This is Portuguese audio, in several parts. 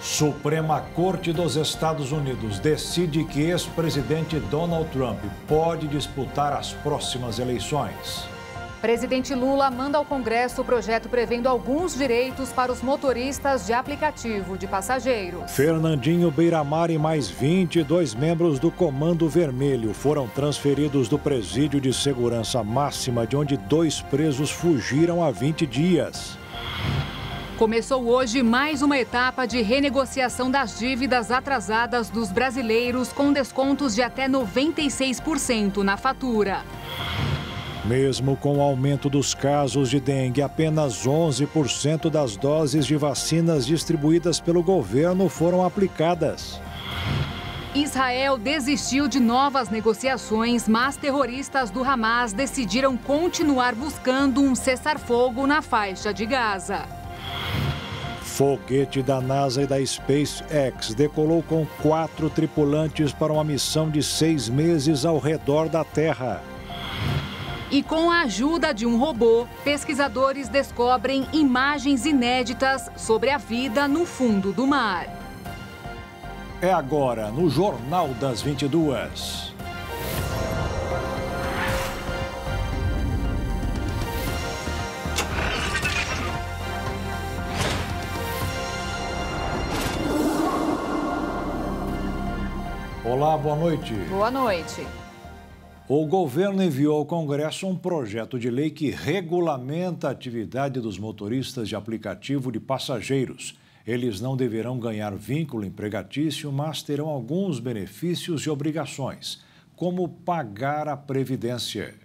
Suprema Corte dos Estados Unidos decide que ex-presidente Donald Trump pode disputar as próximas eleições. Presidente Lula manda ao Congresso o projeto prevendo alguns direitos para os motoristas de aplicativo de passageiros. Fernandinho Beiramar e mais 22 membros do Comando Vermelho foram transferidos do presídio de segurança máxima, de onde dois presos fugiram há 20 dias. Começou hoje mais uma etapa de renegociação das dívidas atrasadas dos brasileiros com descontos de até 96% na fatura. Mesmo com o aumento dos casos de dengue, apenas 11% das doses de vacinas distribuídas pelo governo foram aplicadas. Israel desistiu de novas negociações, mas terroristas do Hamas decidiram continuar buscando um cessar-fogo na faixa de Gaza. Foguete da NASA e da SpaceX decolou com quatro tripulantes para uma missão de seis meses ao redor da Terra. E com a ajuda de um robô, pesquisadores descobrem imagens inéditas sobre a vida no fundo do mar. É agora no Jornal das 22. Olá, boa noite. Boa noite. O governo enviou ao Congresso um projeto de lei que regulamenta a atividade dos motoristas de aplicativo de passageiros. Eles não deverão ganhar vínculo empregatício, mas terão alguns benefícios e obrigações, como pagar a previdência.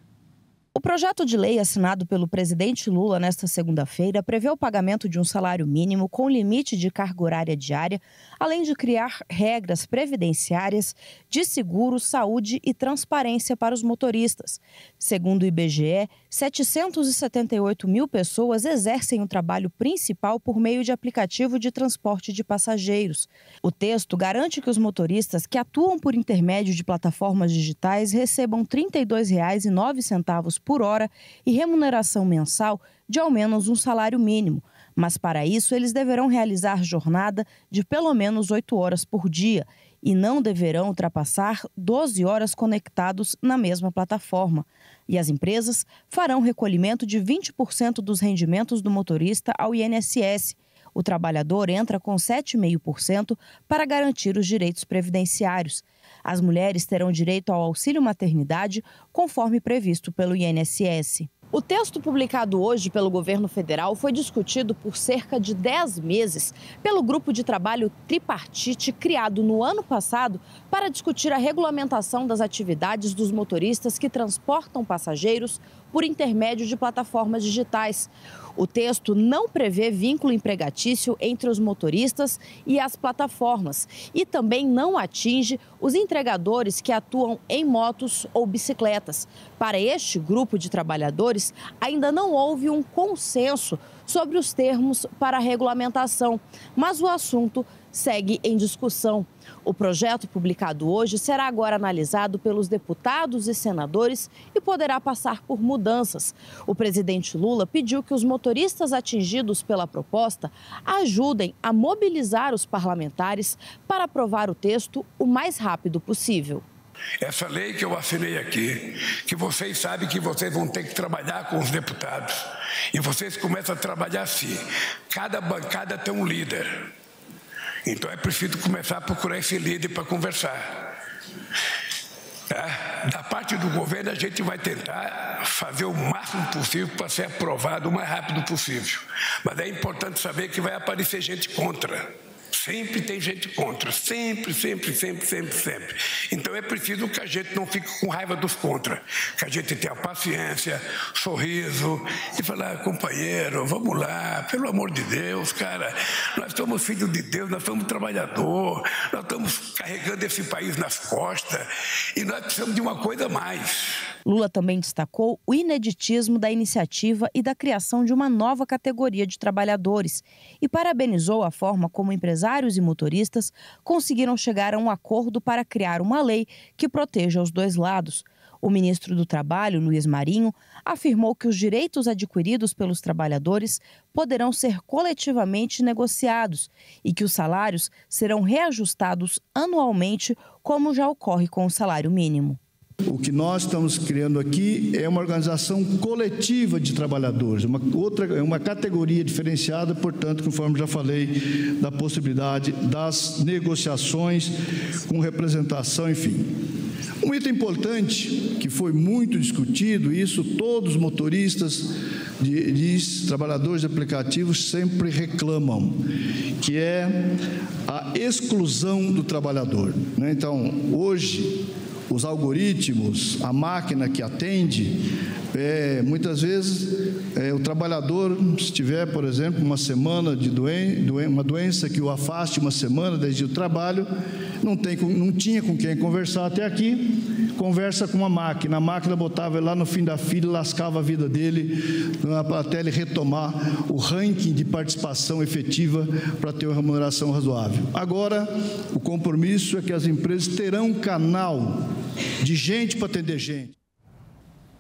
O projeto de lei assinado pelo presidente Lula nesta segunda-feira prevê o pagamento de um salário mínimo com limite de carga horária diária, além de criar regras previdenciárias de seguro, saúde e transparência para os motoristas. Segundo o IBGE, 778 mil pessoas exercem o trabalho principal por meio de aplicativo de transporte de passageiros. O texto garante que os motoristas que atuam por intermédio de plataformas digitais recebam R$ 32,09 por hora e remuneração mensal de ao menos um salário mínimo, mas para isso eles deverão realizar jornada de pelo menos 8 horas por dia e não deverão ultrapassar 12 horas conectados na mesma plataforma. E as empresas farão recolhimento de 20% dos rendimentos do motorista ao INSS. O trabalhador entra com 7,5% para garantir os direitos previdenciários. As mulheres terão direito ao auxílio maternidade, conforme previsto pelo INSS. O texto publicado hoje pelo governo federal foi discutido por cerca de 10 meses pelo grupo de trabalho tripartite criado no ano passado para discutir a regulamentação das atividades dos motoristas que transportam passageiros por intermédio de plataformas digitais. O texto não prevê vínculo empregatício entre os motoristas e as plataformas e também não atinge os entregadores que atuam em motos ou bicicletas. Para este grupo de trabalhadores, ainda não houve um consenso sobre os termos para a regulamentação, mas o assunto segue em discussão. O projeto publicado hoje será agora analisado pelos deputados e senadores e poderá passar por mudanças. O presidente Lula pediu que os motoristas atingidos pela proposta ajudem a mobilizar os parlamentares para aprovar o texto o mais rápido possível. Essa lei que eu assinei aqui, que vocês sabem que vocês vão ter que trabalhar com os deputados. E vocês começam a trabalhar assim. Cada bancada tem um líder. Então é preciso começar a procurar esse líder para conversar. É? Da parte do governo, a gente vai tentar fazer o máximo possível para ser aprovado o mais rápido possível. Mas é importante saber que vai aparecer gente contra. Sempre tem gente contra, sempre, sempre, sempre, sempre, sempre. Então é preciso que a gente não fique com raiva dos contra, que a gente tenha paciência, sorriso e falar, companheiro, vamos lá, pelo amor de Deus, cara, nós somos filhos de Deus, nós somos trabalhador, nós estamos carregando esse país nas costas e nós precisamos de uma coisa a mais. Lula também destacou o ineditismo da iniciativa e da criação de uma nova categoria de trabalhadores e parabenizou a forma como empresários e motoristas conseguiram chegar a um acordo para criar uma lei que proteja os dois lados. O ministro do Trabalho, Luiz Marinho, afirmou que os direitos adquiridos pelos trabalhadores poderão ser coletivamente negociados e que os salários serão reajustados anualmente, como já ocorre com o salário mínimo. O que nós estamos criando aqui é uma organização coletiva de trabalhadores, uma outra, uma categoria diferenciada, portanto, conforme já falei, da possibilidade das negociações com representação, enfim. Um item importante que foi muito discutido, e isso todos os motoristas de, de trabalhadores de aplicativos sempre reclamam, que é a exclusão do trabalhador. Né? Então, hoje os algoritmos, a máquina que atende, é, muitas vezes é, o trabalhador, se tiver, por exemplo, uma semana de doen doen uma doença que o afaste uma semana desde o trabalho, não, tem, não tinha com quem conversar até aqui, conversa com uma máquina, a máquina botava ele lá no fim da fila e lascava a vida dele até ele retomar o ranking de participação efetiva para ter uma remuneração razoável. Agora, o compromisso é que as empresas terão um canal de gente para atender gente.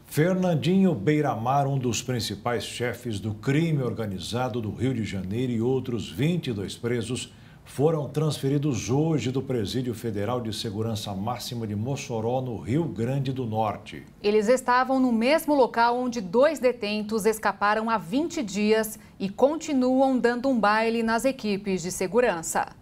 Fernandinho Beiramar, um dos principais chefes do crime organizado do Rio de Janeiro e outros 22 presos, foram transferidos hoje do Presídio Federal de Segurança Máxima de Mossoró, no Rio Grande do Norte. Eles estavam no mesmo local onde dois detentos escaparam há 20 dias e continuam dando um baile nas equipes de segurança.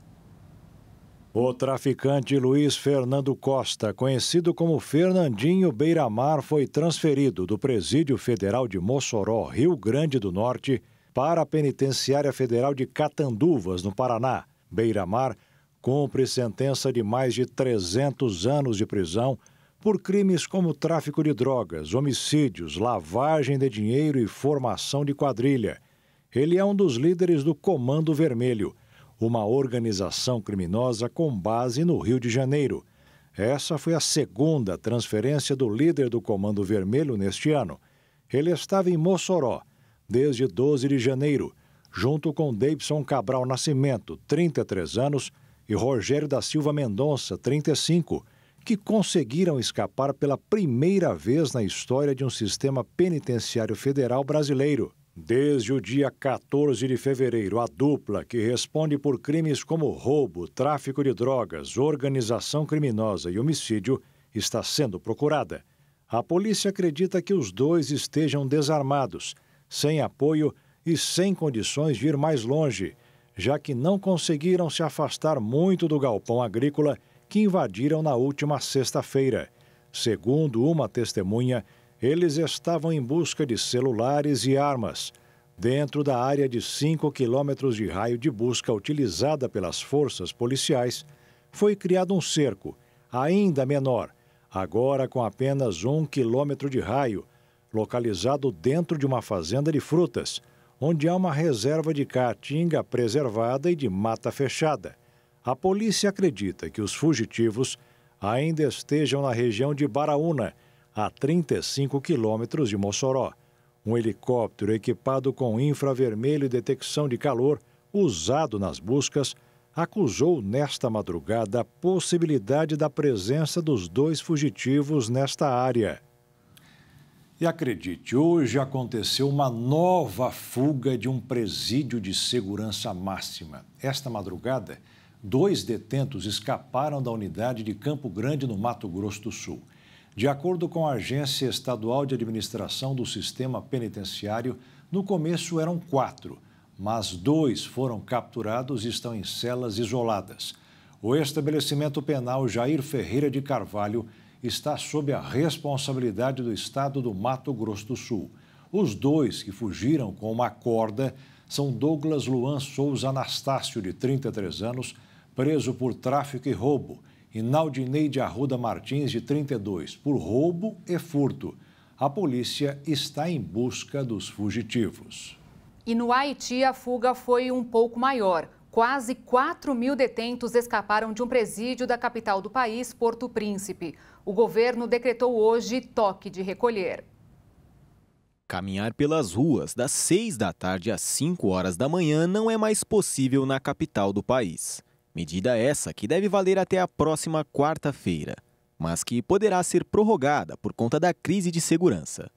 O traficante Luiz Fernando Costa, conhecido como Fernandinho Beiramar, foi transferido do Presídio Federal de Mossoró, Rio Grande do Norte, para a Penitenciária Federal de Catanduvas, no Paraná. Beira-Mar, cumpre sentença de mais de 300 anos de prisão por crimes como tráfico de drogas, homicídios, lavagem de dinheiro e formação de quadrilha. Ele é um dos líderes do Comando Vermelho, uma organização criminosa com base no Rio de Janeiro. Essa foi a segunda transferência do líder do Comando Vermelho neste ano. Ele estava em Mossoró desde 12 de janeiro junto com Davidson Cabral Nascimento, 33 anos, e Rogério da Silva Mendonça, 35, que conseguiram escapar pela primeira vez na história de um sistema penitenciário federal brasileiro. Desde o dia 14 de fevereiro, a dupla, que responde por crimes como roubo, tráfico de drogas, organização criminosa e homicídio, está sendo procurada. A polícia acredita que os dois estejam desarmados, sem apoio e sem condições de ir mais longe, já que não conseguiram se afastar muito do galpão agrícola que invadiram na última sexta-feira. Segundo uma testemunha, eles estavam em busca de celulares e armas. Dentro da área de 5 quilômetros de raio de busca utilizada pelas forças policiais, foi criado um cerco, ainda menor, agora com apenas um quilômetro de raio, localizado dentro de uma fazenda de frutas, onde há uma reserva de caatinga preservada e de mata fechada. A polícia acredita que os fugitivos ainda estejam na região de Baraúna, a 35 quilômetros de Mossoró. Um helicóptero equipado com infravermelho e detecção de calor, usado nas buscas, acusou nesta madrugada a possibilidade da presença dos dois fugitivos nesta área. E acredite, hoje aconteceu uma nova fuga de um presídio de segurança máxima. Esta madrugada, dois detentos escaparam da unidade de Campo Grande, no Mato Grosso do Sul. De acordo com a Agência Estadual de Administração do Sistema Penitenciário, no começo eram quatro, mas dois foram capturados e estão em celas isoladas. O estabelecimento penal Jair Ferreira de Carvalho está sob a responsabilidade do Estado do Mato Grosso do Sul. Os dois que fugiram com uma corda são Douglas Luan Souza Anastácio, de 33 anos, preso por tráfico e roubo, e Naldineide Arruda Martins, de 32, por roubo e furto. A polícia está em busca dos fugitivos. E no Haiti, a fuga foi um pouco maior. Quase 4 mil detentos escaparam de um presídio da capital do país, Porto Príncipe. O governo decretou hoje toque de recolher. Caminhar pelas ruas das 6 da tarde às 5 horas da manhã não é mais possível na capital do país. Medida essa que deve valer até a próxima quarta-feira, mas que poderá ser prorrogada por conta da crise de segurança.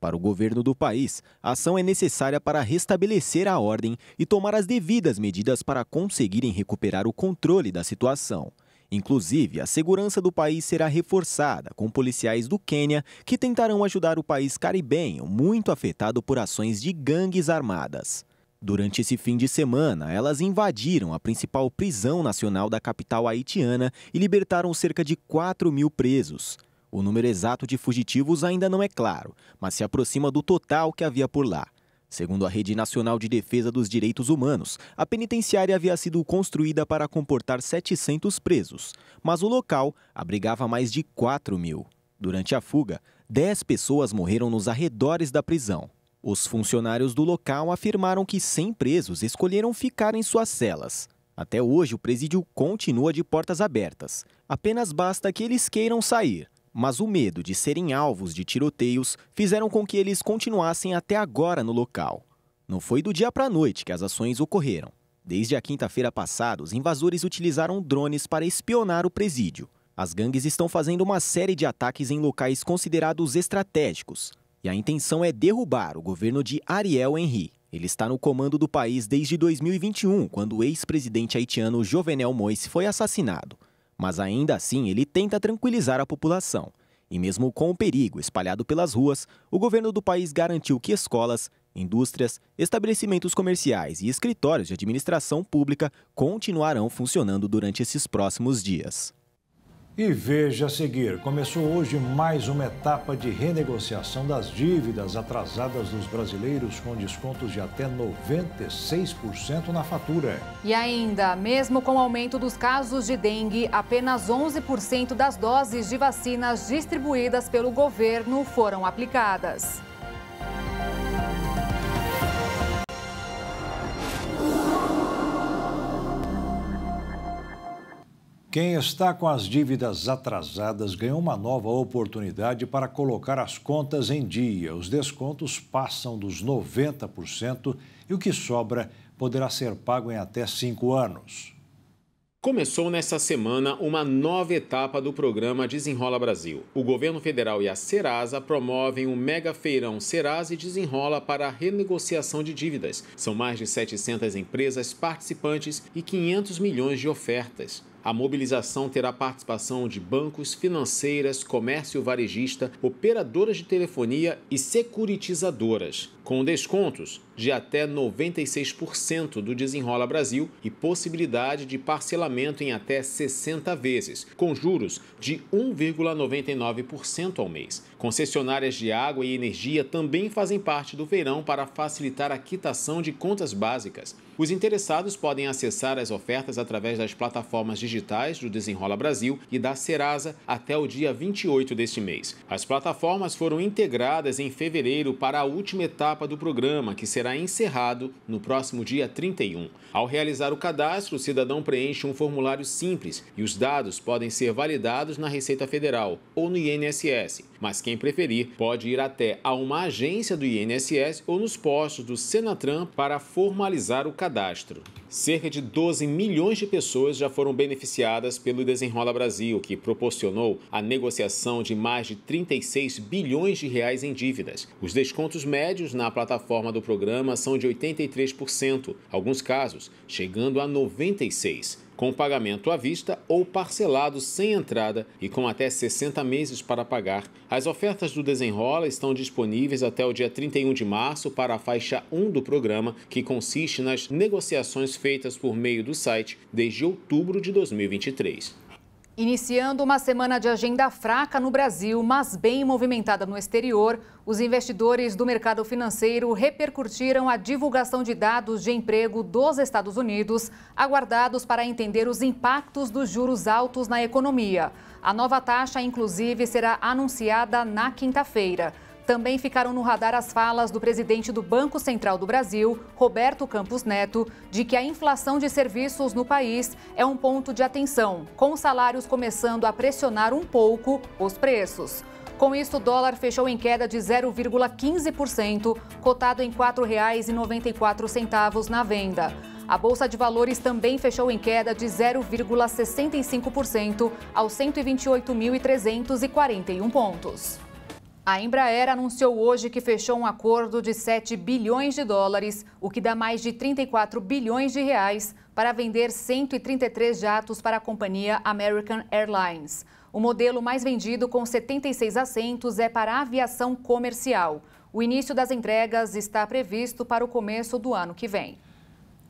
Para o governo do país, a ação é necessária para restabelecer a ordem e tomar as devidas medidas para conseguirem recuperar o controle da situação. Inclusive, a segurança do país será reforçada com policiais do Quênia que tentarão ajudar o país caribenho, muito afetado por ações de gangues armadas. Durante esse fim de semana, elas invadiram a principal prisão nacional da capital haitiana e libertaram cerca de 4 mil presos. O número exato de fugitivos ainda não é claro, mas se aproxima do total que havia por lá. Segundo a Rede Nacional de Defesa dos Direitos Humanos, a penitenciária havia sido construída para comportar 700 presos, mas o local abrigava mais de 4 mil. Durante a fuga, 10 pessoas morreram nos arredores da prisão. Os funcionários do local afirmaram que 100 presos escolheram ficar em suas celas. Até hoje, o presídio continua de portas abertas. Apenas basta que eles queiram sair mas o medo de serem alvos de tiroteios fizeram com que eles continuassem até agora no local. Não foi do dia para a noite que as ações ocorreram. Desde a quinta-feira passada, os invasores utilizaram drones para espionar o presídio. As gangues estão fazendo uma série de ataques em locais considerados estratégicos, e a intenção é derrubar o governo de Ariel Henry. Ele está no comando do país desde 2021, quando o ex-presidente haitiano Jovenel Moïse foi assassinado. Mas ainda assim, ele tenta tranquilizar a população. E mesmo com o perigo espalhado pelas ruas, o governo do país garantiu que escolas, indústrias, estabelecimentos comerciais e escritórios de administração pública continuarão funcionando durante esses próximos dias. E veja a seguir, começou hoje mais uma etapa de renegociação das dívidas atrasadas dos brasileiros com descontos de até 96% na fatura. E ainda, mesmo com o aumento dos casos de dengue, apenas 11% das doses de vacinas distribuídas pelo governo foram aplicadas. Quem está com as dívidas atrasadas ganhou uma nova oportunidade para colocar as contas em dia. Os descontos passam dos 90% e o que sobra poderá ser pago em até cinco anos. Começou nesta semana uma nova etapa do programa Desenrola Brasil. O governo federal e a Serasa promovem um mega feirão Serasa e Desenrola para a renegociação de dívidas. São mais de 700 empresas participantes e 500 milhões de ofertas. A mobilização terá participação de bancos, financeiras, comércio varejista, operadoras de telefonia e securitizadoras, com descontos de até 96% do Desenrola Brasil e possibilidade de parcelamento em até 60 vezes, com juros de 1,99% ao mês. Concessionárias de água e energia também fazem parte do feirão para facilitar a quitação de contas básicas. Os interessados podem acessar as ofertas através das plataformas digitais do Desenrola Brasil e da Serasa até o dia 28 deste mês. As plataformas foram integradas em fevereiro para a última etapa do programa, que será encerrado no próximo dia 31. Ao realizar o cadastro, o cidadão preenche um formulário simples e os dados podem ser validados na Receita Federal ou no INSS mas quem preferir pode ir até a uma agência do INSS ou nos postos do Senatran para formalizar o cadastro. Cerca de 12 milhões de pessoas já foram beneficiadas pelo Desenrola Brasil, que proporcionou a negociação de mais de 36 bilhões de reais em dívidas. Os descontos médios na plataforma do programa são de 83%, alguns casos chegando a 96% com pagamento à vista ou parcelado sem entrada e com até 60 meses para pagar. As ofertas do Desenrola estão disponíveis até o dia 31 de março para a faixa 1 do programa, que consiste nas negociações feitas por meio do site desde outubro de 2023. Iniciando uma semana de agenda fraca no Brasil, mas bem movimentada no exterior, os investidores do mercado financeiro repercutiram a divulgação de dados de emprego dos Estados Unidos, aguardados para entender os impactos dos juros altos na economia. A nova taxa, inclusive, será anunciada na quinta-feira. Também ficaram no radar as falas do presidente do Banco Central do Brasil, Roberto Campos Neto, de que a inflação de serviços no país é um ponto de atenção, com salários começando a pressionar um pouco os preços. Com isso, o dólar fechou em queda de 0,15%, cotado em R$ 4,94 na venda. A Bolsa de Valores também fechou em queda de 0,65% aos 128.341 pontos. A Embraer anunciou hoje que fechou um acordo de 7 bilhões de dólares, o que dá mais de 34 bilhões de reais, para vender 133 jatos para a companhia American Airlines. O modelo mais vendido, com 76 assentos, é para aviação comercial. O início das entregas está previsto para o começo do ano que vem.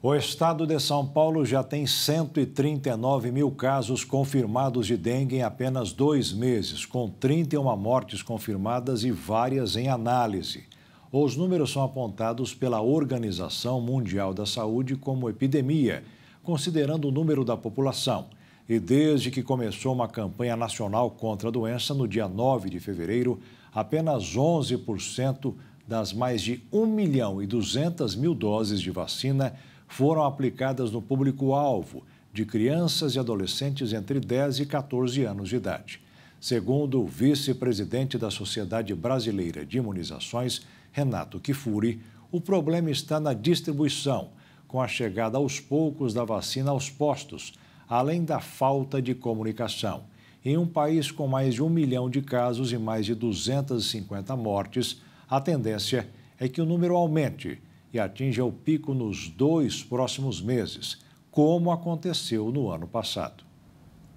O estado de São Paulo já tem 139 mil casos confirmados de dengue em apenas dois meses, com 31 mortes confirmadas e várias em análise. Os números são apontados pela Organização Mundial da Saúde como epidemia, considerando o número da população. E desde que começou uma campanha nacional contra a doença, no dia 9 de fevereiro, apenas 11% das mais de 1 milhão e 200 mil doses de vacina foram aplicadas no público-alvo de crianças e adolescentes entre 10 e 14 anos de idade. Segundo o vice-presidente da Sociedade Brasileira de Imunizações, Renato Kifuri, o problema está na distribuição, com a chegada aos poucos da vacina aos postos, além da falta de comunicação. Em um país com mais de um milhão de casos e mais de 250 mortes, a tendência é que o número aumente e atinja o pico nos dois próximos meses, como aconteceu no ano passado.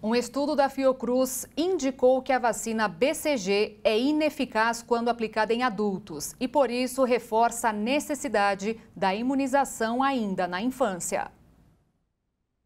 Um estudo da Fiocruz indicou que a vacina BCG é ineficaz quando aplicada em adultos e, por isso, reforça a necessidade da imunização ainda na infância.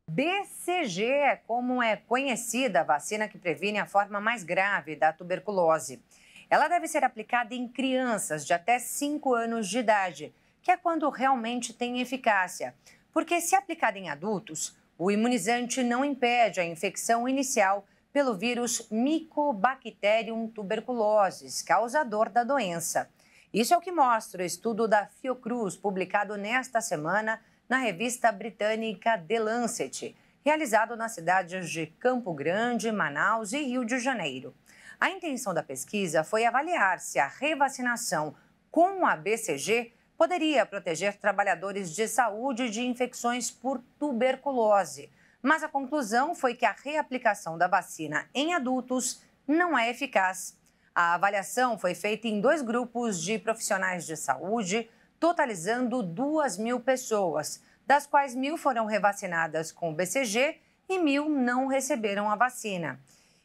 BCG é como é conhecida a vacina que previne a forma mais grave da tuberculose. Ela deve ser aplicada em crianças de até 5 anos de idade que é quando realmente tem eficácia. Porque, se aplicada em adultos, o imunizante não impede a infecção inicial pelo vírus Mycobacterium tuberculosis, causador da doença. Isso é o que mostra o estudo da Fiocruz, publicado nesta semana na revista britânica The Lancet, realizado nas cidades de Campo Grande, Manaus e Rio de Janeiro. A intenção da pesquisa foi avaliar se a revacinação com a BCG poderia proteger trabalhadores de saúde de infecções por tuberculose. Mas a conclusão foi que a reaplicação da vacina em adultos não é eficaz. A avaliação foi feita em dois grupos de profissionais de saúde, totalizando 2 mil pessoas, das quais mil foram revacinadas com o BCG e mil não receberam a vacina.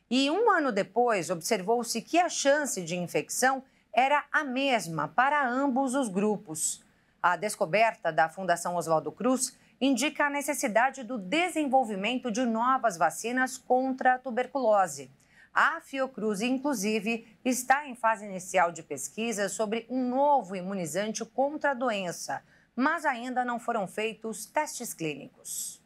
E um ano depois, observou-se que a chance de infecção era a mesma para ambos os grupos. A descoberta da Fundação Oswaldo Cruz indica a necessidade do desenvolvimento de novas vacinas contra a tuberculose. A Fiocruz, inclusive, está em fase inicial de pesquisa sobre um novo imunizante contra a doença, mas ainda não foram feitos testes clínicos.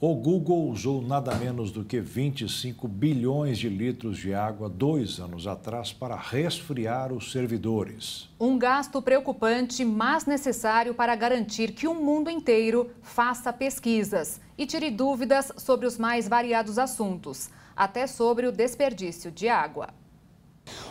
O Google usou nada menos do que 25 bilhões de litros de água dois anos atrás para resfriar os servidores. Um gasto preocupante, mas necessário para garantir que o mundo inteiro faça pesquisas e tire dúvidas sobre os mais variados assuntos, até sobre o desperdício de água.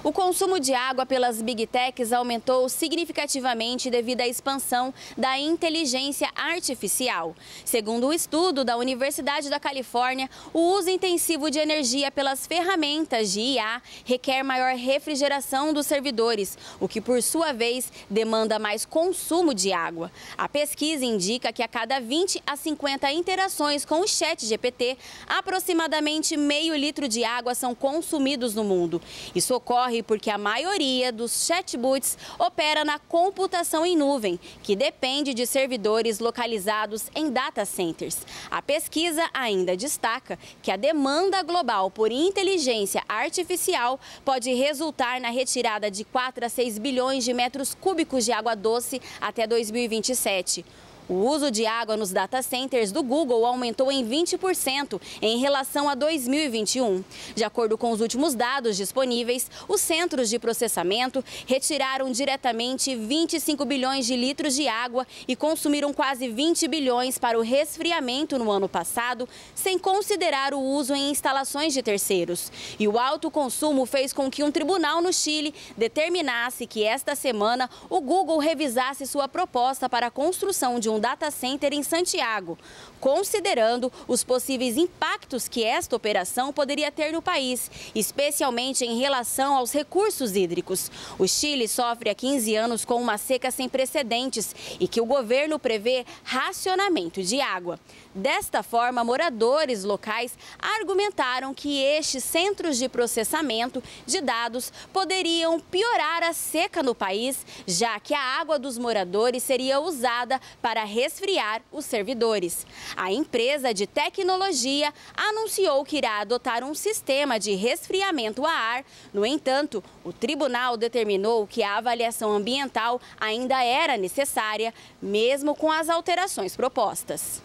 O consumo de água pelas Big Techs aumentou significativamente devido à expansão da inteligência artificial. Segundo o um estudo da Universidade da Califórnia, o uso intensivo de energia pelas ferramentas de IA requer maior refrigeração dos servidores, o que por sua vez demanda mais consumo de água. A pesquisa indica que a cada 20 a 50 interações com o chat GPT, aproximadamente meio litro de água são consumidos no mundo. Isso ocorre porque a maioria dos chatbots opera na computação em nuvem, que depende de servidores localizados em data centers. A pesquisa ainda destaca que a demanda global por inteligência artificial pode resultar na retirada de 4 a 6 bilhões de metros cúbicos de água doce até 2027. O uso de água nos data centers do Google aumentou em 20% em relação a 2021. De acordo com os últimos dados disponíveis, os centros de processamento retiraram diretamente 25 bilhões de litros de água e consumiram quase 20 bilhões para o resfriamento no ano passado, sem considerar o uso em instalações de terceiros. E o alto consumo fez com que um tribunal no Chile determinasse que esta semana o Google revisasse sua proposta para a construção de um um data center em Santiago, considerando os possíveis impactos que esta operação poderia ter no país, especialmente em relação aos recursos hídricos. O Chile sofre há 15 anos com uma seca sem precedentes e que o governo prevê racionamento de água. Desta forma, moradores locais argumentaram que estes centros de processamento de dados poderiam piorar a seca no país, já que a água dos moradores seria usada para resfriar os servidores. A empresa de tecnologia anunciou que irá adotar um sistema de resfriamento a ar. No entanto, o tribunal determinou que a avaliação ambiental ainda era necessária, mesmo com as alterações propostas.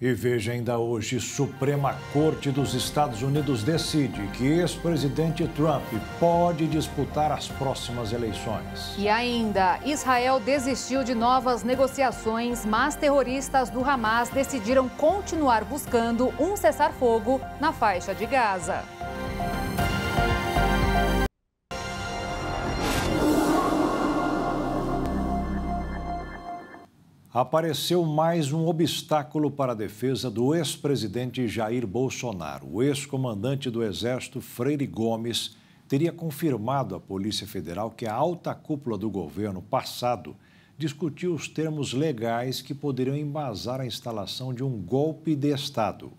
E veja ainda hoje, Suprema Corte dos Estados Unidos decide que ex-presidente Trump pode disputar as próximas eleições. E ainda, Israel desistiu de novas negociações, mas terroristas do Hamas decidiram continuar buscando um cessar-fogo na faixa de Gaza. apareceu mais um obstáculo para a defesa do ex-presidente Jair Bolsonaro. O ex-comandante do Exército, Freire Gomes, teria confirmado à Polícia Federal que a alta cúpula do governo passado discutiu os termos legais que poderiam embasar a instalação de um golpe de Estado.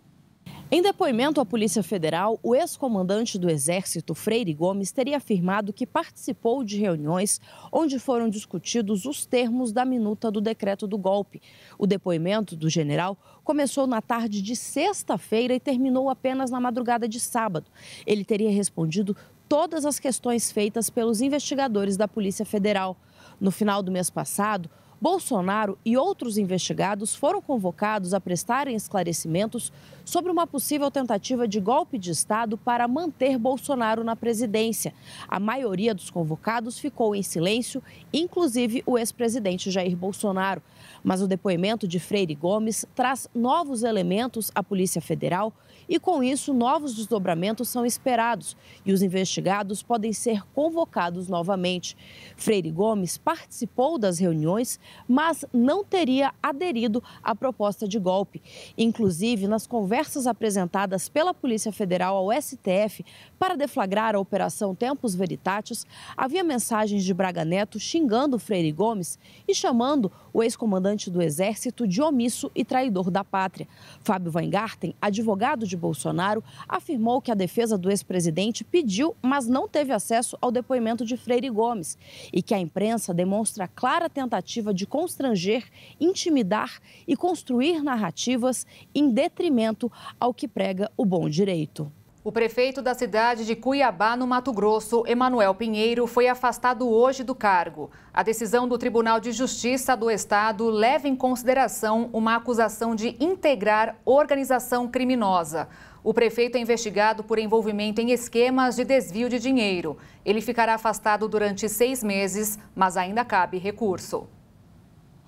Em depoimento à Polícia Federal, o ex-comandante do Exército, Freire Gomes, teria afirmado que participou de reuniões onde foram discutidos os termos da minuta do decreto do golpe. O depoimento do general começou na tarde de sexta-feira e terminou apenas na madrugada de sábado. Ele teria respondido todas as questões feitas pelos investigadores da Polícia Federal. No final do mês passado, Bolsonaro e outros investigados foram convocados a prestarem esclarecimentos sobre uma possível tentativa de golpe de Estado para manter Bolsonaro na presidência. A maioria dos convocados ficou em silêncio, inclusive o ex-presidente Jair Bolsonaro. Mas o depoimento de Freire Gomes traz novos elementos à Polícia Federal e, com isso, novos desdobramentos são esperados e os investigados podem ser convocados novamente. Freire Gomes participou das reuniões, mas não teria aderido à proposta de golpe. Inclusive, nas conversas apresentadas pela Polícia Federal ao STF para deflagrar a Operação Tempos Veritatis, havia mensagens de Braga Neto xingando Freire Gomes e chamando o ex-comandante do Exército de omisso e traidor da pátria. Fábio Weingarten, advogado de Bolsonaro, afirmou que a defesa do ex-presidente pediu, mas não teve acesso ao depoimento de Freire Gomes e que a imprensa demonstra clara tentativa de constranger, intimidar e construir narrativas em detrimento ao que prega o bom direito. O prefeito da cidade de Cuiabá, no Mato Grosso, Emanuel Pinheiro, foi afastado hoje do cargo. A decisão do Tribunal de Justiça do Estado leva em consideração uma acusação de integrar organização criminosa. O prefeito é investigado por envolvimento em esquemas de desvio de dinheiro. Ele ficará afastado durante seis meses, mas ainda cabe recurso.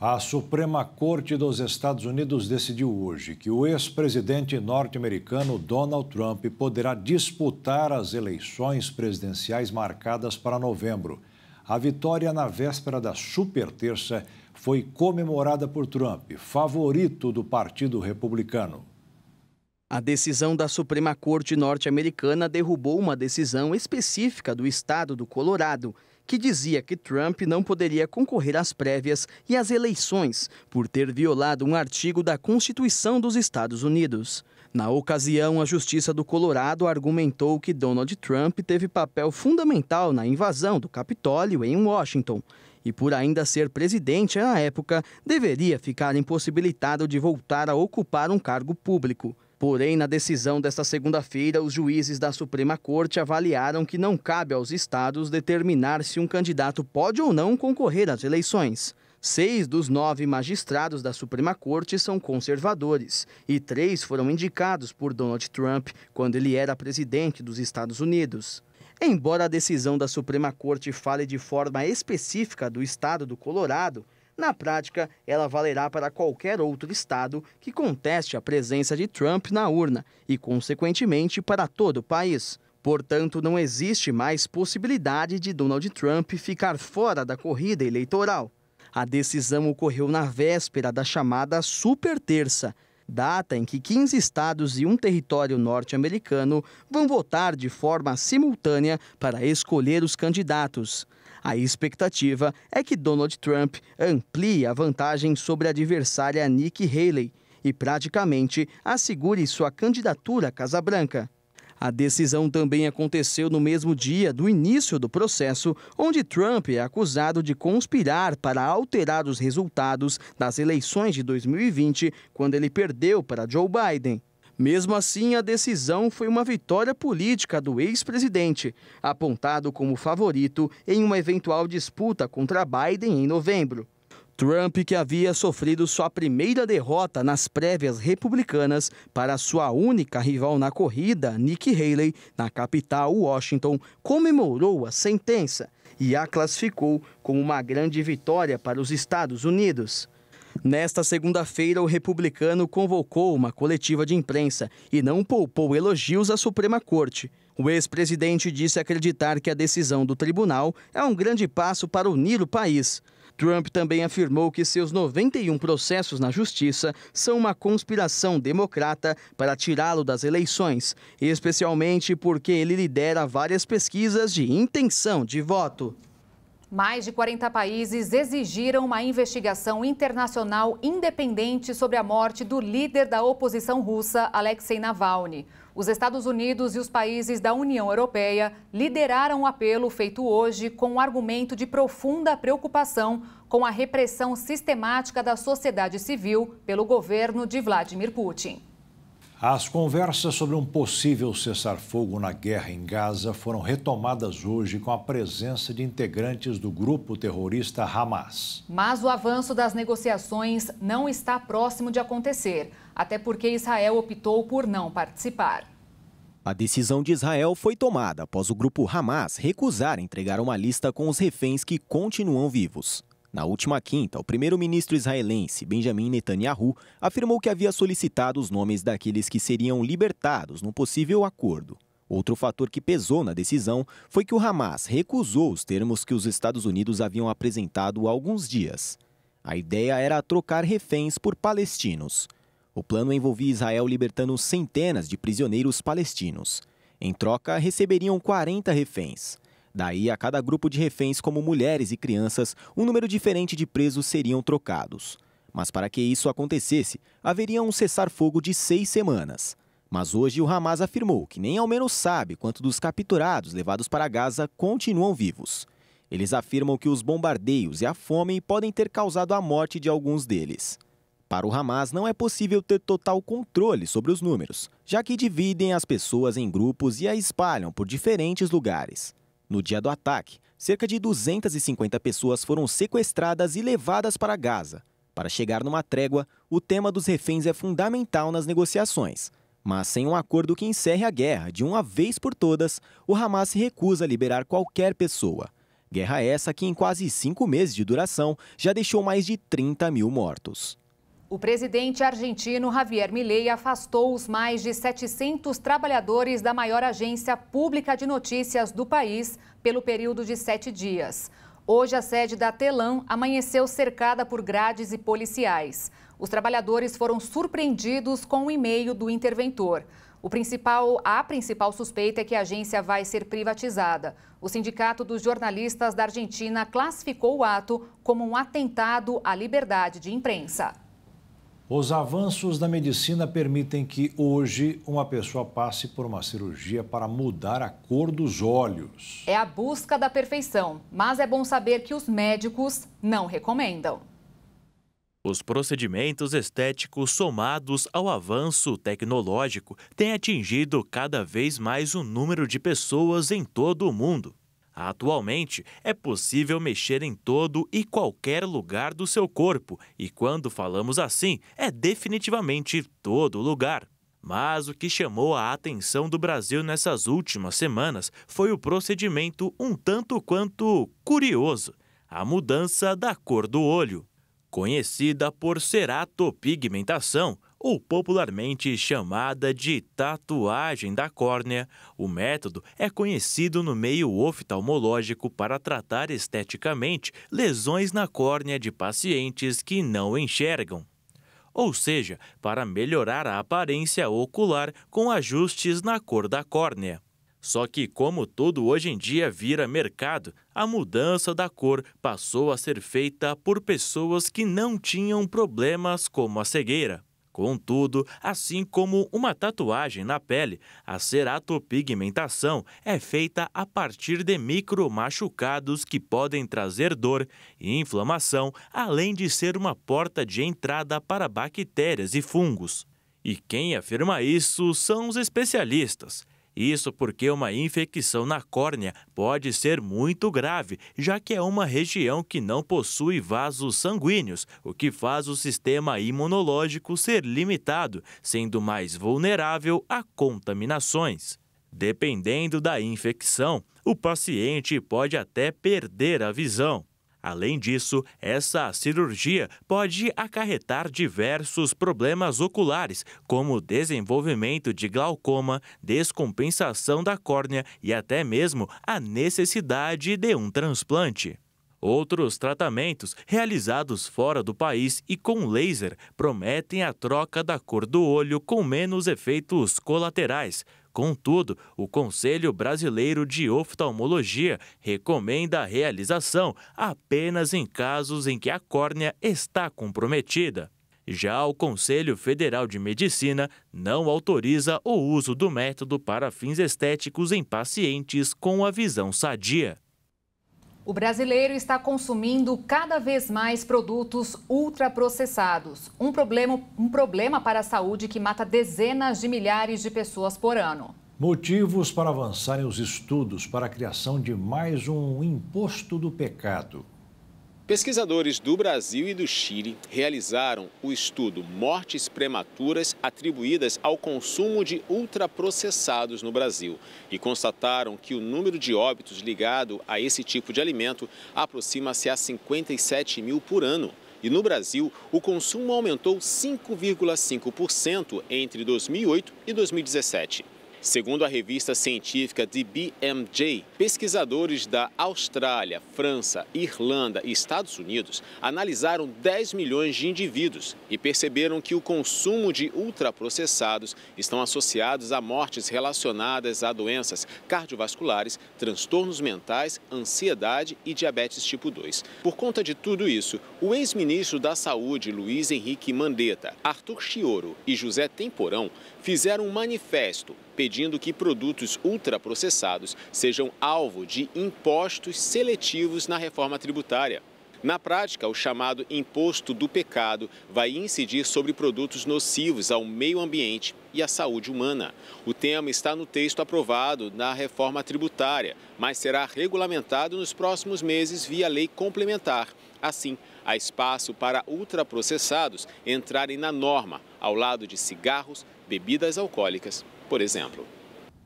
A Suprema Corte dos Estados Unidos decidiu hoje que o ex-presidente norte-americano Donald Trump poderá disputar as eleições presidenciais marcadas para novembro. A vitória na véspera da Superterça foi comemorada por Trump, favorito do Partido Republicano. A decisão da Suprema Corte norte-americana derrubou uma decisão específica do estado do Colorado que dizia que Trump não poderia concorrer às prévias e às eleições por ter violado um artigo da Constituição dos Estados Unidos. Na ocasião, a Justiça do Colorado argumentou que Donald Trump teve papel fundamental na invasão do Capitólio em Washington e, por ainda ser presidente na época, deveria ficar impossibilitado de voltar a ocupar um cargo público. Porém, na decisão desta segunda-feira, os juízes da Suprema Corte avaliaram que não cabe aos estados determinar se um candidato pode ou não concorrer às eleições. Seis dos nove magistrados da Suprema Corte são conservadores e três foram indicados por Donald Trump quando ele era presidente dos Estados Unidos. Embora a decisão da Suprema Corte fale de forma específica do estado do Colorado, na prática, ela valerá para qualquer outro estado que conteste a presença de Trump na urna e, consequentemente, para todo o país. Portanto, não existe mais possibilidade de Donald Trump ficar fora da corrida eleitoral. A decisão ocorreu na véspera da chamada Super Terça, data em que 15 estados e um território norte-americano vão votar de forma simultânea para escolher os candidatos. A expectativa é que Donald Trump amplie a vantagem sobre a adversária Nikki Haley e praticamente assegure sua candidatura à Casa Branca. A decisão também aconteceu no mesmo dia do início do processo, onde Trump é acusado de conspirar para alterar os resultados das eleições de 2020, quando ele perdeu para Joe Biden. Mesmo assim, a decisão foi uma vitória política do ex-presidente, apontado como favorito em uma eventual disputa contra Biden em novembro. Trump, que havia sofrido sua primeira derrota nas prévias republicanas para sua única rival na corrida, Nikki Haley, na capital Washington, comemorou a sentença e a classificou como uma grande vitória para os Estados Unidos. Nesta segunda-feira, o republicano convocou uma coletiva de imprensa e não poupou elogios à Suprema Corte. O ex-presidente disse acreditar que a decisão do tribunal é um grande passo para unir o país. Trump também afirmou que seus 91 processos na justiça são uma conspiração democrata para tirá-lo das eleições, especialmente porque ele lidera várias pesquisas de intenção de voto. Mais de 40 países exigiram uma investigação internacional independente sobre a morte do líder da oposição russa, Alexei Navalny. Os Estados Unidos e os países da União Europeia lideraram o apelo feito hoje com o um argumento de profunda preocupação com a repressão sistemática da sociedade civil pelo governo de Vladimir Putin. As conversas sobre um possível cessar-fogo na guerra em Gaza foram retomadas hoje com a presença de integrantes do grupo terrorista Hamas. Mas o avanço das negociações não está próximo de acontecer, até porque Israel optou por não participar. A decisão de Israel foi tomada após o grupo Hamas recusar entregar uma lista com os reféns que continuam vivos. Na última quinta, o primeiro-ministro israelense Benjamin Netanyahu afirmou que havia solicitado os nomes daqueles que seriam libertados no possível acordo. Outro fator que pesou na decisão foi que o Hamas recusou os termos que os Estados Unidos haviam apresentado há alguns dias. A ideia era trocar reféns por palestinos. O plano envolvia Israel libertando centenas de prisioneiros palestinos. Em troca, receberiam 40 reféns. Daí, a cada grupo de reféns, como mulheres e crianças, um número diferente de presos seriam trocados. Mas para que isso acontecesse, haveria um cessar-fogo de seis semanas. Mas hoje o Hamas afirmou que nem ao menos sabe quanto dos capturados levados para Gaza continuam vivos. Eles afirmam que os bombardeios e a fome podem ter causado a morte de alguns deles. Para o Hamas, não é possível ter total controle sobre os números, já que dividem as pessoas em grupos e a espalham por diferentes lugares. No dia do ataque, cerca de 250 pessoas foram sequestradas e levadas para Gaza. Para chegar numa trégua, o tema dos reféns é fundamental nas negociações. Mas sem um acordo que encerre a guerra de uma vez por todas, o Hamas se recusa a liberar qualquer pessoa. Guerra essa que, em quase cinco meses de duração, já deixou mais de 30 mil mortos. O presidente argentino Javier Milei afastou os mais de 700 trabalhadores da maior agência pública de notícias do país pelo período de sete dias. Hoje, a sede da Telam amanheceu cercada por grades e policiais. Os trabalhadores foram surpreendidos com o um e-mail do interventor. O principal, a principal suspeita é que a agência vai ser privatizada. O Sindicato dos Jornalistas da Argentina classificou o ato como um atentado à liberdade de imprensa. Os avanços da medicina permitem que hoje uma pessoa passe por uma cirurgia para mudar a cor dos olhos. É a busca da perfeição, mas é bom saber que os médicos não recomendam. Os procedimentos estéticos somados ao avanço tecnológico têm atingido cada vez mais o número de pessoas em todo o mundo. Atualmente, é possível mexer em todo e qualquer lugar do seu corpo, e quando falamos assim, é definitivamente todo lugar. Mas o que chamou a atenção do Brasil nessas últimas semanas foi o procedimento um tanto quanto curioso a mudança da cor do olho. Conhecida por ceratopigmentação, ou popularmente chamada de tatuagem da córnea. O método é conhecido no meio oftalmológico para tratar esteticamente lesões na córnea de pacientes que não enxergam ou seja, para melhorar a aparência ocular com ajustes na cor da córnea. Só que, como tudo hoje em dia vira mercado, a mudança da cor passou a ser feita por pessoas que não tinham problemas como a cegueira. Contudo, assim como uma tatuagem na pele, a ceratopigmentação é feita a partir de micromachucados que podem trazer dor e inflamação, além de ser uma porta de entrada para bactérias e fungos. E quem afirma isso são os especialistas. Isso porque uma infecção na córnea pode ser muito grave, já que é uma região que não possui vasos sanguíneos, o que faz o sistema imunológico ser limitado, sendo mais vulnerável a contaminações. Dependendo da infecção, o paciente pode até perder a visão. Além disso, essa cirurgia pode acarretar diversos problemas oculares, como desenvolvimento de glaucoma, descompensação da córnea e até mesmo a necessidade de um transplante. Outros tratamentos realizados fora do país e com laser prometem a troca da cor do olho com menos efeitos colaterais, Contudo, o Conselho Brasileiro de Oftalmologia recomenda a realização apenas em casos em que a córnea está comprometida. Já o Conselho Federal de Medicina não autoriza o uso do método para fins estéticos em pacientes com a visão sadia. O brasileiro está consumindo cada vez mais produtos ultraprocessados, um problema, um problema para a saúde que mata dezenas de milhares de pessoas por ano. Motivos para avançarem os estudos para a criação de mais um imposto do pecado. Pesquisadores do Brasil e do Chile realizaram o estudo Mortes Prematuras Atribuídas ao Consumo de Ultraprocessados no Brasil e constataram que o número de óbitos ligado a esse tipo de alimento aproxima-se a 57 mil por ano. E no Brasil, o consumo aumentou 5,5% entre 2008 e 2017. Segundo a revista científica BMJ, pesquisadores da Austrália, França, Irlanda e Estados Unidos analisaram 10 milhões de indivíduos e perceberam que o consumo de ultraprocessados estão associados a mortes relacionadas a doenças cardiovasculares, transtornos mentais, ansiedade e diabetes tipo 2. Por conta de tudo isso, o ex-ministro da Saúde, Luiz Henrique Mandetta, Arthur Chioro e José Temporão fizeram um manifesto pedindo que produtos ultraprocessados sejam alvo de impostos seletivos na reforma tributária. Na prática, o chamado imposto do pecado vai incidir sobre produtos nocivos ao meio ambiente e à saúde humana. O tema está no texto aprovado na reforma tributária, mas será regulamentado nos próximos meses via lei complementar. Assim, há espaço para ultraprocessados entrarem na norma, ao lado de cigarros, bebidas alcoólicas, por exemplo.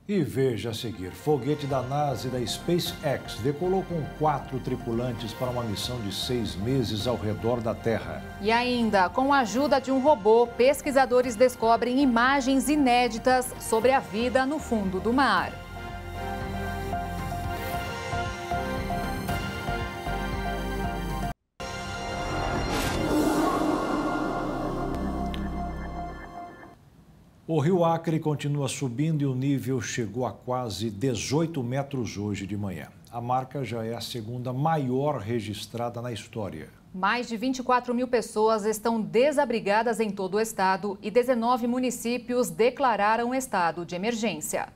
E veja a seguir, foguete da NASA e da SpaceX decolou com quatro tripulantes para uma missão de seis meses ao redor da Terra. E ainda, com a ajuda de um robô, pesquisadores descobrem imagens inéditas sobre a vida no fundo do mar. O rio Acre continua subindo e o nível chegou a quase 18 metros hoje de manhã. A marca já é a segunda maior registrada na história. Mais de 24 mil pessoas estão desabrigadas em todo o estado e 19 municípios declararam estado de emergência.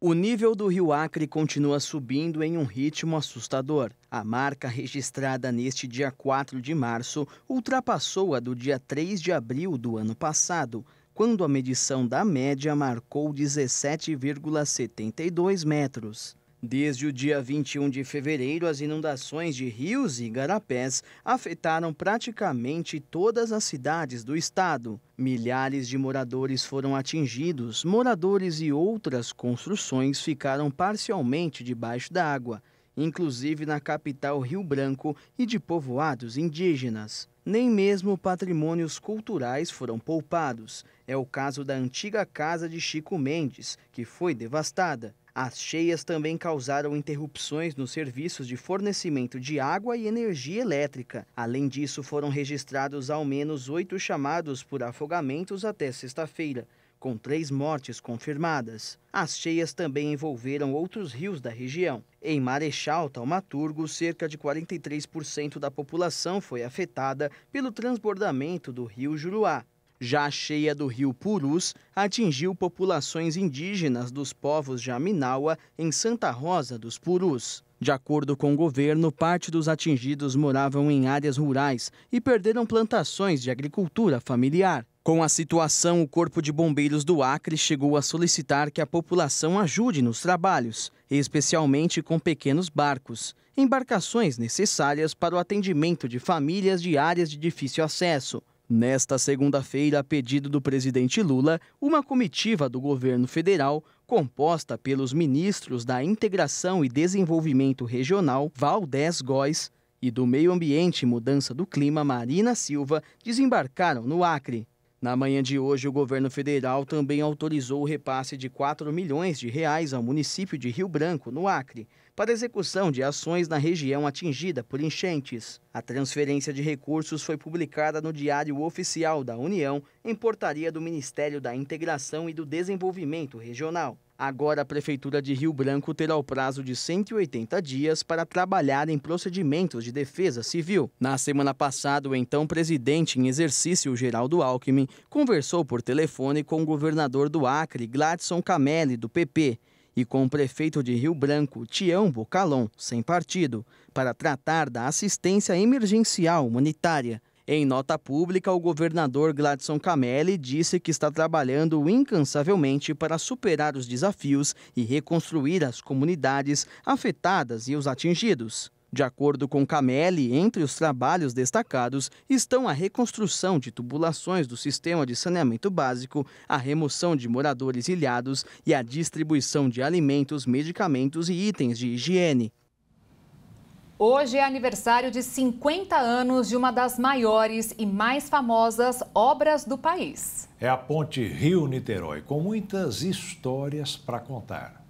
O nível do rio Acre continua subindo em um ritmo assustador. A marca registrada neste dia 4 de março ultrapassou a do dia 3 de abril do ano passado quando a medição da média marcou 17,72 metros. Desde o dia 21 de fevereiro, as inundações de rios e garapés afetaram praticamente todas as cidades do estado. Milhares de moradores foram atingidos, moradores e outras construções ficaram parcialmente debaixo da água inclusive na capital Rio Branco e de povoados indígenas. Nem mesmo patrimônios culturais foram poupados. É o caso da antiga casa de Chico Mendes, que foi devastada. As cheias também causaram interrupções nos serviços de fornecimento de água e energia elétrica. Além disso, foram registrados ao menos oito chamados por afogamentos até sexta-feira com três mortes confirmadas. As cheias também envolveram outros rios da região. Em Marechal Taumaturgo, cerca de 43% da população foi afetada pelo transbordamento do rio Juruá. Já a cheia do rio Purus atingiu populações indígenas dos povos Jaminawa em Santa Rosa dos Purus. De acordo com o governo, parte dos atingidos moravam em áreas rurais e perderam plantações de agricultura familiar. Com a situação, o Corpo de Bombeiros do Acre chegou a solicitar que a população ajude nos trabalhos, especialmente com pequenos barcos, embarcações necessárias para o atendimento de famílias de áreas de difícil acesso. Nesta segunda-feira, a pedido do presidente Lula, uma comitiva do governo federal, composta pelos ministros da Integração e Desenvolvimento Regional, Valdés Góes, e do Meio Ambiente e Mudança do Clima, Marina Silva, desembarcaram no Acre. Na manhã de hoje, o governo federal também autorizou o repasse de 4 milhões de reais ao município de Rio Branco, no Acre, para execução de ações na região atingida por enchentes. A transferência de recursos foi publicada no Diário Oficial da União, em portaria do Ministério da Integração e do Desenvolvimento Regional. Agora, a Prefeitura de Rio Branco terá o prazo de 180 dias para trabalhar em procedimentos de defesa civil. Na semana passada, o então presidente em exercício, Geraldo Alckmin, conversou por telefone com o governador do Acre, Gladson Camelli, do PP, e com o prefeito de Rio Branco, Tião Bocalon, sem partido, para tratar da assistência emergencial humanitária. Em nota pública, o governador Gladson Camelli disse que está trabalhando incansavelmente para superar os desafios e reconstruir as comunidades afetadas e os atingidos. De acordo com Camelli, entre os trabalhos destacados estão a reconstrução de tubulações do sistema de saneamento básico, a remoção de moradores ilhados e a distribuição de alimentos, medicamentos e itens de higiene. Hoje é aniversário de 50 anos de uma das maiores e mais famosas obras do país. É a Ponte Rio-Niterói, com muitas histórias para contar.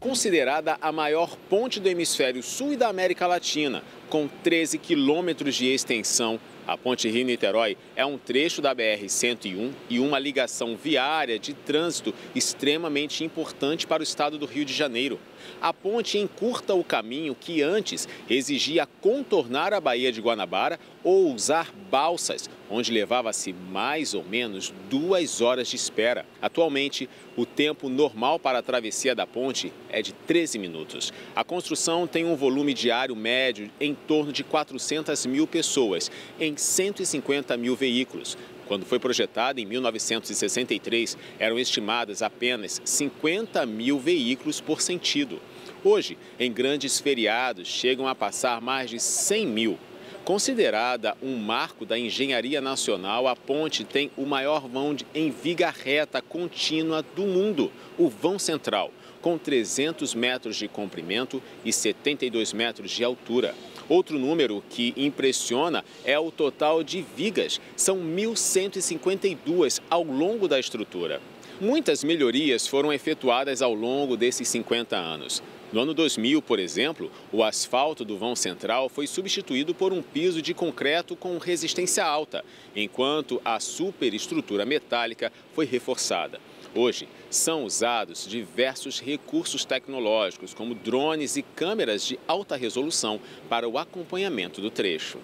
Considerada a maior ponte do hemisfério sul e da América Latina, com 13 quilômetros de extensão, a Ponte Rio-Niterói é um trecho da BR-101 e uma ligação viária de trânsito extremamente importante para o estado do Rio de Janeiro a ponte encurta o caminho que antes exigia contornar a Baía de Guanabara ou usar balsas, onde levava-se mais ou menos duas horas de espera. Atualmente, o tempo normal para a travessia da ponte é de 13 minutos. A construção tem um volume diário médio em torno de 400 mil pessoas, em 150 mil veículos. Quando foi projetada em 1963, eram estimadas apenas 50 mil veículos por sentido. Hoje, em grandes feriados, chegam a passar mais de 100 mil. Considerada um marco da engenharia nacional, a ponte tem o maior vão em viga reta contínua do mundo, o vão central, com 300 metros de comprimento e 72 metros de altura. Outro número que impressiona é o total de vigas. São 1.152 ao longo da estrutura. Muitas melhorias foram efetuadas ao longo desses 50 anos. No ano 2000, por exemplo, o asfalto do vão central foi substituído por um piso de concreto com resistência alta, enquanto a superestrutura metálica foi reforçada. Hoje são usados diversos recursos tecnológicos, como drones e câmeras de alta resolução, para o acompanhamento do trecho.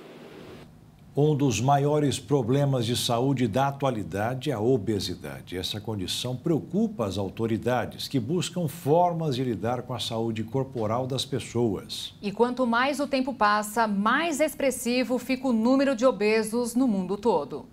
Um dos maiores problemas de saúde da atualidade é a obesidade. Essa condição preocupa as autoridades, que buscam formas de lidar com a saúde corporal das pessoas. E quanto mais o tempo passa, mais expressivo fica o número de obesos no mundo todo.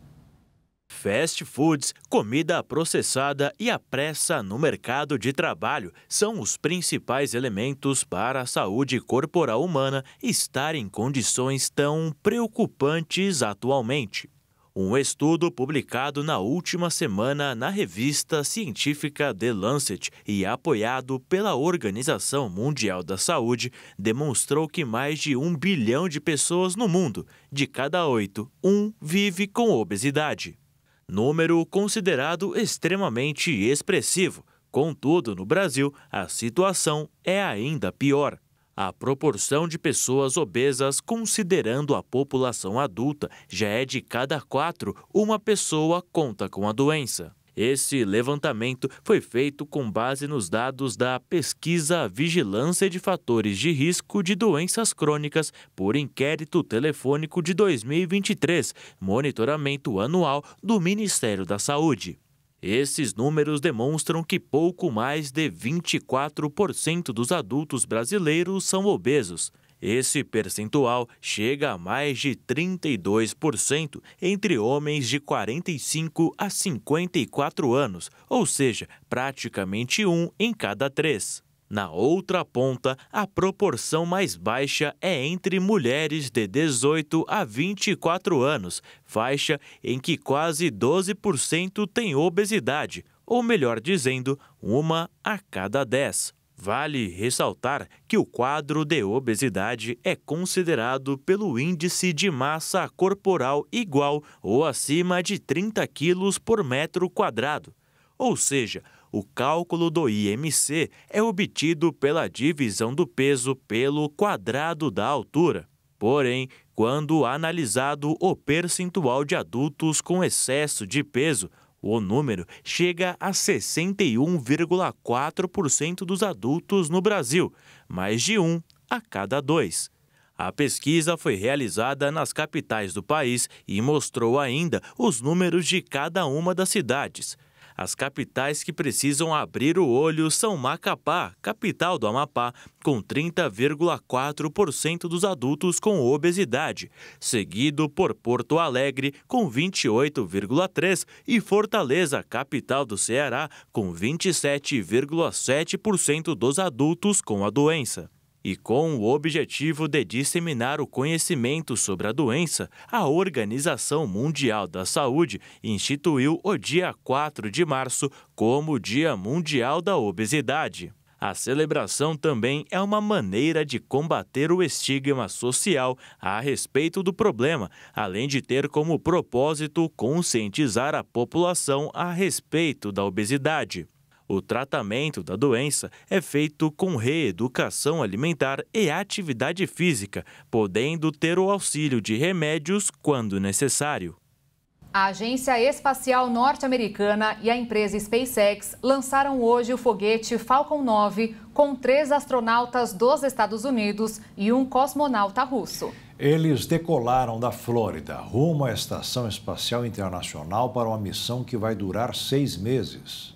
Fast foods, comida processada e a pressa no mercado de trabalho são os principais elementos para a saúde corporal humana estar em condições tão preocupantes atualmente. Um estudo publicado na última semana na revista científica The Lancet e apoiado pela Organização Mundial da Saúde demonstrou que mais de um bilhão de pessoas no mundo, de cada oito, um vive com obesidade número considerado extremamente expressivo. Contudo, no Brasil, a situação é ainda pior. A proporção de pessoas obesas, considerando a população adulta, já é de cada quatro, uma pessoa conta com a doença. Esse levantamento foi feito com base nos dados da pesquisa Vigilância de Fatores de Risco de Doenças Crônicas por inquérito telefônico de 2023, monitoramento anual do Ministério da Saúde. Esses números demonstram que pouco mais de 24% dos adultos brasileiros são obesos. Esse percentual chega a mais de 32% entre homens de 45 a 54 anos, ou seja, praticamente um em cada três. Na outra ponta, a proporção mais baixa é entre mulheres de 18 a 24 anos, faixa em que quase 12% tem obesidade, ou melhor dizendo, uma a cada 10. Vale ressaltar que o quadro de obesidade é considerado pelo índice de massa corporal igual ou acima de 30 quilos por metro quadrado, ou seja, o cálculo do IMC é obtido pela divisão do peso pelo quadrado da altura. Porém, quando analisado o percentual de adultos com excesso de peso, o número chega a 61,4% dos adultos no Brasil, mais de um a cada dois. A pesquisa foi realizada nas capitais do país e mostrou ainda os números de cada uma das cidades. As capitais que precisam abrir o olho são Macapá, capital do Amapá, com 30,4% dos adultos com obesidade, seguido por Porto Alegre, com 28,3% e Fortaleza, capital do Ceará, com 27,7% dos adultos com a doença e com o objetivo de disseminar o conhecimento sobre a doença, a Organização Mundial da Saúde instituiu o dia 4 de março como Dia Mundial da Obesidade. A celebração também é uma maneira de combater o estigma social a respeito do problema, além de ter como propósito conscientizar a população a respeito da obesidade. O tratamento da doença é feito com reeducação alimentar e atividade física, podendo ter o auxílio de remédios quando necessário. A Agência Espacial Norte-Americana e a empresa SpaceX lançaram hoje o foguete Falcon 9 com três astronautas dos Estados Unidos e um cosmonauta russo. Eles decolaram da Flórida rumo à Estação Espacial Internacional para uma missão que vai durar seis meses.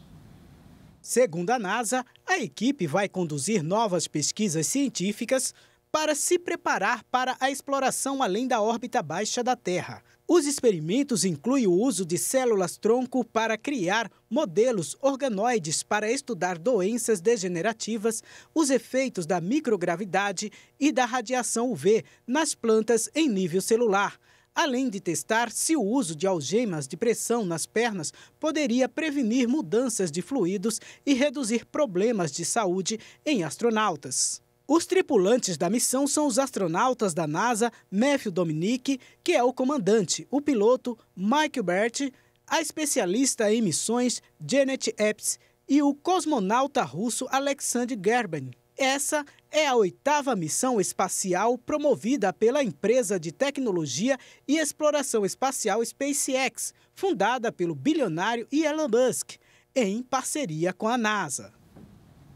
Segundo a NASA, a equipe vai conduzir novas pesquisas científicas para se preparar para a exploração além da órbita baixa da Terra. Os experimentos incluem o uso de células-tronco para criar modelos organoides para estudar doenças degenerativas, os efeitos da microgravidade e da radiação UV nas plantas em nível celular, além de testar se o uso de algemas de pressão nas pernas poderia prevenir mudanças de fluidos e reduzir problemas de saúde em astronautas. Os tripulantes da missão são os astronautas da NASA, Matthew Dominique, que é o comandante, o piloto, Mike Bert, a especialista em missões, Janet Epps, e o cosmonauta russo Alexander Gerben. Essa é a oitava missão espacial promovida pela empresa de tecnologia e exploração espacial SpaceX, fundada pelo bilionário Elon Musk, em parceria com a NASA.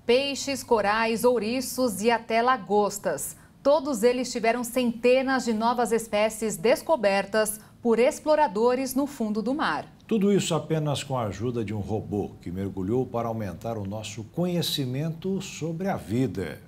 Peixes, corais, ouriços e até lagostas. Todos eles tiveram centenas de novas espécies descobertas por exploradores no fundo do mar. Tudo isso apenas com a ajuda de um robô que mergulhou para aumentar o nosso conhecimento sobre a vida.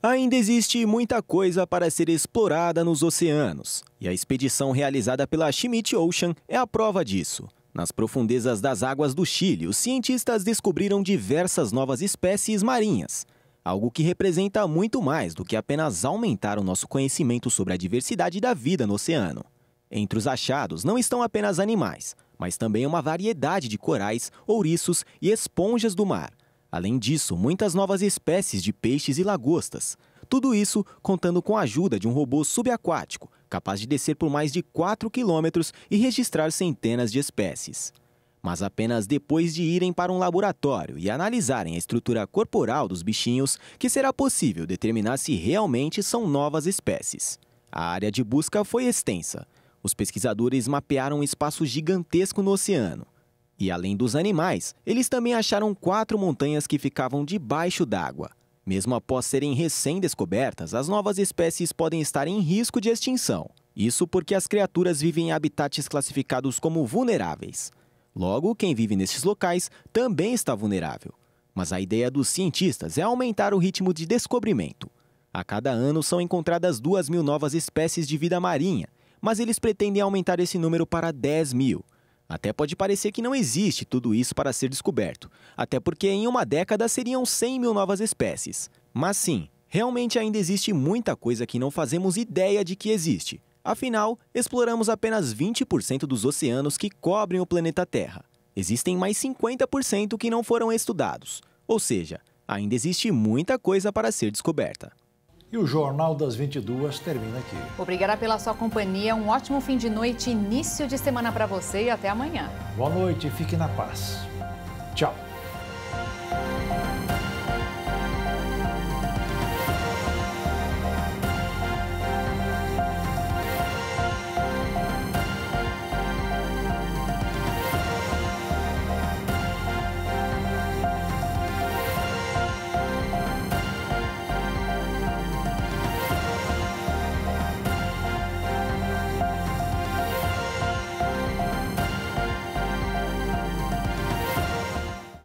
Ainda existe muita coisa para ser explorada nos oceanos, e a expedição realizada pela Schmidt Ocean é a prova disso. Nas profundezas das águas do Chile, os cientistas descobriram diversas novas espécies marinhas, algo que representa muito mais do que apenas aumentar o nosso conhecimento sobre a diversidade da vida no oceano. Entre os achados não estão apenas animais, mas também uma variedade de corais, ouriços e esponjas do mar. Além disso, muitas novas espécies de peixes e lagostas. Tudo isso contando com a ajuda de um robô subaquático, capaz de descer por mais de 4 quilômetros e registrar centenas de espécies. Mas apenas depois de irem para um laboratório e analisarem a estrutura corporal dos bichinhos que será possível determinar se realmente são novas espécies. A área de busca foi extensa, os pesquisadores mapearam um espaço gigantesco no oceano. E além dos animais, eles também acharam quatro montanhas que ficavam debaixo d'água. Mesmo após serem recém-descobertas, as novas espécies podem estar em risco de extinção. Isso porque as criaturas vivem em habitats classificados como vulneráveis. Logo, quem vive nestes locais também está vulnerável. Mas a ideia dos cientistas é aumentar o ritmo de descobrimento. A cada ano são encontradas 2 mil novas espécies de vida marinha, mas eles pretendem aumentar esse número para 10 mil. Até pode parecer que não existe tudo isso para ser descoberto, até porque em uma década seriam 100 mil novas espécies. Mas sim, realmente ainda existe muita coisa que não fazemos ideia de que existe. Afinal, exploramos apenas 20% dos oceanos que cobrem o planeta Terra. Existem mais 50% que não foram estudados, ou seja, ainda existe muita coisa para ser descoberta. E o Jornal das 22 termina aqui. Obrigada pela sua companhia. Um ótimo fim de noite, início de semana para você e até amanhã. Boa noite, fique na paz. Tchau.